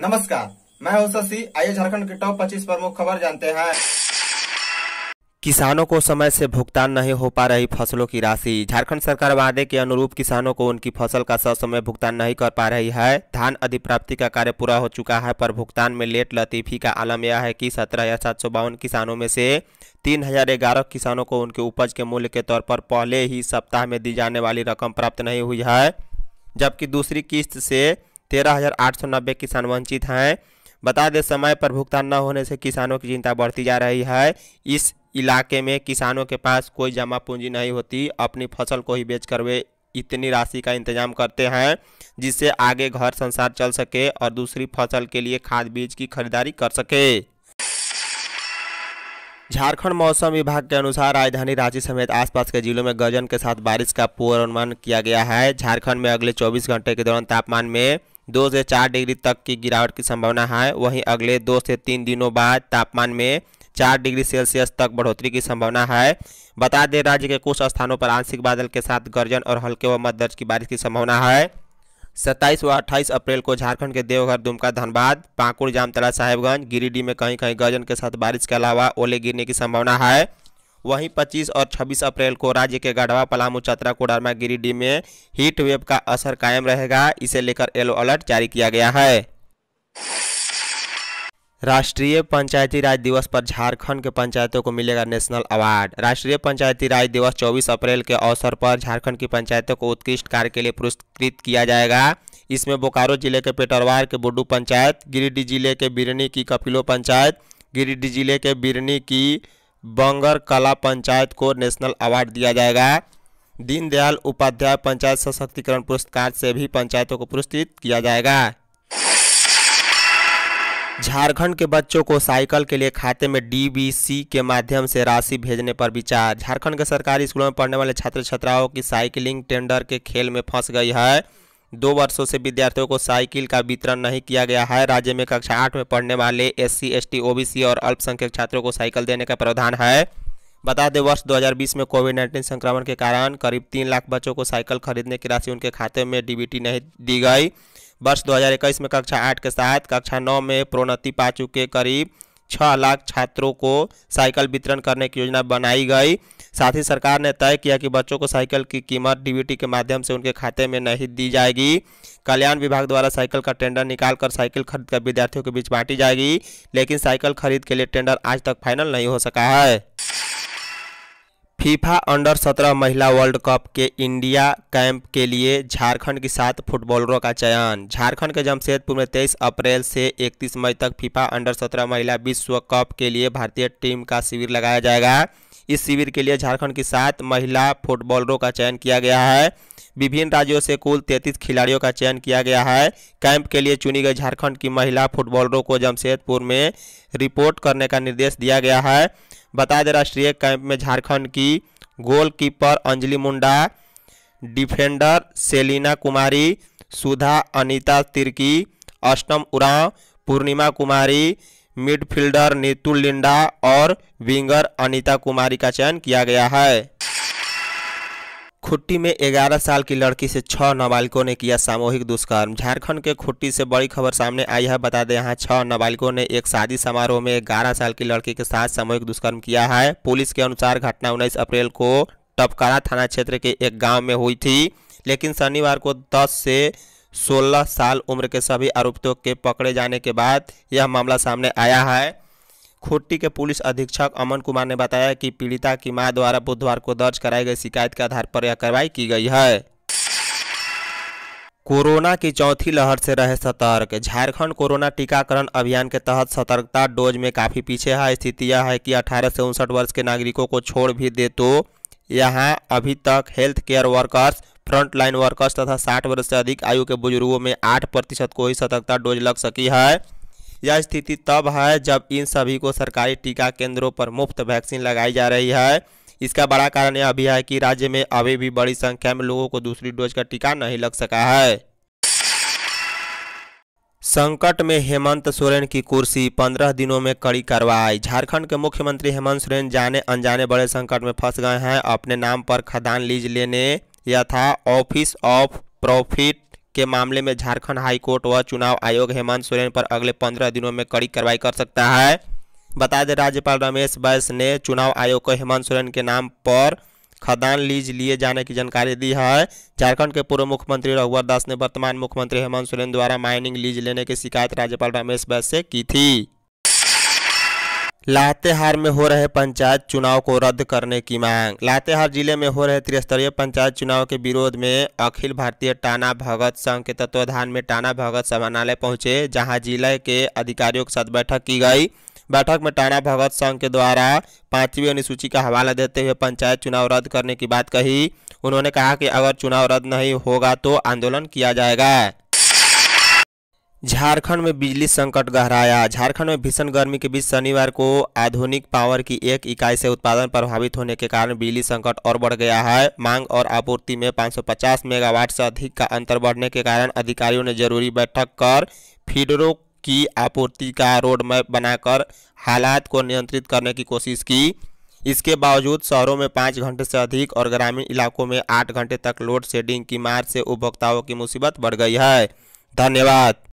नमस्कार मैं हूं शशि आइए झारखंड के टॉप 25 प्रमुख खबर जानते हैं किसानों को समय से भुगतान नहीं हो पा रही फसलों की राशि झारखंड सरकार वादे के अनुरूप किसानों को उनकी फसल का ससमय भुगतान नहीं कर पा रही है धान अधिप्राप्ति का कार्य पूरा हो चुका है पर भुगतान में लेट लतीफी का आलम यह है कि सत्रह हजार सात सौ बावन किसानों में से तीन हजार ग्यारह किसानों को उनके उपज के मूल्य के तौर पर पहले ही सप्ताह में दी जाने वाली रकम प्राप्त नहीं हुई है जबकि दूसरी किस्त से तेरह हजार आठ सौ नब्बे किसान वंचित हैं बता दें समय पर भुगतान न होने से किसानों की चिंता बढ़ती जा रही है इस इलाके में किसानों के पास कोई जमा पूंजी नहीं होती अपनी फसल को ही बेचकर वे इतनी राशि का इंतजाम करते हैं जिससे आगे घर संसार चल सके और दूसरी फसल के लिए खाद बीज की खरीदारी कर सके झारखंड मौसम विभाग के अनुसार राजधानी रांची समेत आसपास के जिलों में गजन के साथ बारिश का पूर्वानुमान किया गया है झारखंड में अगले 24 घंटे के दौरान तापमान में दो से चार डिग्री तक की गिरावट की संभावना है वहीं अगले दो से तीन दिनों बाद तापमान में चार डिग्री सेल्सियस तक बढ़ोतरी की संभावना है बता दें राज्य के कुछ स्थानों पर आंशिक बादल के साथ गर्जन और हल्के व मध्य दर्ज की बारिश की संभावना है सत्ताईस व अट्ठाईस अप्रैल को झारखंड के देवघर दुमका धनबाद पाकुड़ जामतला साहेबगंज गिरिडीह में कहीं कहीं गर्जन के साथ बारिश के अलावा ओले गिरने की संभावना है वहीं 25 और 26 अप्रैल को राज्य के गढ़वा पलामू चतरा कोडरमा गिरिडीह में हीट वेव का असर कायम रहेगा इसे लेकर येलो अलर्ट जारी किया गया है राष्ट्रीय पंचायती राज दिवस पर झारखंड के पंचायतों को मिलेगा नेशनल अवार्ड राष्ट्रीय पंचायती राज दिवस 24 अप्रैल के अवसर पर झारखंड की पंचायतों को उत्कृष्ट कार्य के लिए पुरस्कृत किया जाएगा इसमें बोकारो जिले के पेटरवार के बुड्डू पंचायत गिरिडीह जिले के बिरनी की कपिलो पंचायत गिरिडीह जिले के बिरनी की बंगर कला पंचायत को नेशनल अवार्ड दिया जाएगा दीनदयाल उपाध्याय पंचायत सशक्तिकरण पुरस्कार से भी पंचायतों को पुरस्कृत किया जाएगा झारखंड के बच्चों को साइकिल के लिए खाते में डीबीसी के माध्यम से राशि भेजने पर विचार झारखंड के सरकारी स्कूलों में पढ़ने वाले छात्र छात्राओं की साइकिलिंग टेंडर के खेल में फंस गई है दो वर्षों से विद्यार्थियों को साइकिल का वितरण नहीं किया गया है राज्य में कक्षा आठ में पढ़ने वाले एस सी ओबीसी और अल्पसंख्यक छात्रों को साइकिल देने का प्रावधान है बता दें वर्ष 2020 में कोविड नाइन्टीन संक्रमण के कारण करीब तीन लाख बच्चों को साइकिल खरीदने की राशि उनके खाते में डीबीटी नहीं दी गई वर्ष इक्कीस में कक्षा आठ के साथ कक्षा नौ में प्रोन्नति पा चुके करीब छः लाख छात्रों को साइकिल वितरण करने की योजना बनाई गई साथ ही सरकार ने तय किया कि बच्चों को साइकिल की कीमत डीबीटी के माध्यम से उनके खाते में नहीं दी जाएगी कल्याण विभाग द्वारा साइकिल का टेंडर निकालकर साइकिल खरीद कर विद्यार्थियों के बीच बांटी जाएगी लेकिन साइकिल खरीद के लिए टेंडर आज तक फाइनल नहीं हो सका है फीफा अंडर 17 महिला वर्ल्ड कप के इंडिया कैंप के लिए झारखंड की सात फुटबॉलरों का चयन झारखंड के जमशेदपुर में 23 अप्रैल से 31 मई तक फीफा अंडर 17 महिला विश्व कप के लिए भारतीय टीम का शिविर लगाया जाएगा इस शिविर के लिए झारखंड की सात महिला फुटबॉलरों का चयन किया गया है विभिन्न राज्यों से कुल तैंतीस खिलाड़ियों का चयन किया गया है कैंप के लिए चुनी गई झारखंड की महिला फुटबॉलरों को जमशेदपुर में रिपोर्ट करने का निर्देश दिया गया है बता दें राष्ट्रीय कैंप में झारखंड की goalkeeper Anjali Munda defender Selina Kumari Sudha Anita Tirkey Ashtam Oraon Purnima Kumari midfielder Neetu Linda और विंगर अनिता कुमारी का चयन किया गया है खुट्टी में 11 साल की लड़की से छह नाबालिगों ने किया सामूहिक दुष्कर्म झारखंड के खुट्टी से बड़ी खबर सामने आई है बता दें यहाँ छह नाबालिगों ने एक शादी समारोह में 11 साल की लड़की के साथ सामूहिक दुष्कर्म किया है पुलिस के अनुसार घटना 19 अप्रैल को टपकारा थाना क्षेत्र के एक गांव में हुई थी लेकिन शनिवार को दस से 16 साल उम्र के सभी आरोपियों के पकड़े जाने के बाद यह मामला सामने आया है खुट्टी के पुलिस अधीक्षक अमन कुमार ने बताया कि पीड़िता की मां द्वारा बुधवार को दर्ज कराई गई शिकायत के आधार पर यह कार्रवाई की गई है कोरोना की चौथी लहर से रहे सतर्क झारखंड कोरोना टीकाकरण अभियान के तहत सतर्कता डोज में काफ़ी पीछे है स्थिति यह है कि 18 से उनसठ वर्ष के नागरिकों को छोड़ भी दे तो यहाँ अभी तक health care workers front line workers तथा साठ वर्ष से अधिक आयु के बुजुर्गों में आठ प्रतिशत को ही सतर्कता डोज लग सकी है यह स्थिति तब है जब इन सभी को सरकारी टीका केंद्रों पर मुफ्त वैक्सीन लगाई जा रही है इसका बड़ा कारण यह भी है कि राज्य में अभी भी बड़ी संख्या में लोगों को दूसरी डोज का टीका नहीं लग सका है संकट में हेमंत सोरेन की कुर्सी पंद्रह दिनों में कड़ी कार्रवाई झारखंड के मुख्यमंत्री हेमंत सोरेन जाने अनजाने बड़े संकट में फंस गए हैं अपने नाम पर खदान लीज लेने यथा ऑफिस ऑफ प्रॉफिट के मामले में झारखंड हाई कोर्ट व चुनाव आयोग हेमंत सोरेन पर अगले पंद्रह दिनों में कड़ी कार्रवाई कर सकता है बता दें राज्यपाल रमेश बैस ने चुनाव आयोग को हेमंत सोरेन के नाम पर खदान लीज लिए जाने की जानकारी दी है झारखंड के पूर्व मुख्यमंत्री रघुवर दास ने वर्तमान मुख्यमंत्री हेमंत सोरेन द्वारा माइनिंग लीज लेने की शिकायत राज्यपाल रमेश बैस से की थी लातेहार में हो रहे पंचायत चुनाव को रद्द करने की मांग लातेहार जिले में हो रहे त्रिस्तरीय पंचायत चुनाव के विरोध में अखिल भारतीय टाना भगत संघ के तत्वाधान में टाना भगत समानालय पहुंचे जहां जिले के अधिकारियों के साथ बैठक की गई बैठक में टाना भगत संघ के द्वारा पांचवी अनुसूची का हवाला देते हुए पंचायत चुनाव रद्द करने की बात कही उन्होंने कहा कि अगर चुनाव रद्द नहीं होगा तो आंदोलन किया जाएगा झारखंड में बिजली संकट गहराया झारखंड में भीषण गर्मी के बीच शनिवार को आधुनिक पावर की एक इकाई से उत्पादन प्रभावित होने के कारण बिजली संकट और बढ़ गया है मांग और आपूर्ति में 550 मेगावाट से अधिक का अंतर बढ़ने के कारण अधिकारियों ने जरूरी बैठक कर फीडरों की आपूर्ति का रोड मैप बनाकर हालात को नियंत्रित करने की कोशिश की इसके बावजूद शहरों में पाँच घंटे से अधिक और ग्रामीण इलाकों में आठ घंटे तक लोड शेडिंग की मार से उपभोक्ताओं की मुसीबत बढ़ गई है धन्यवाद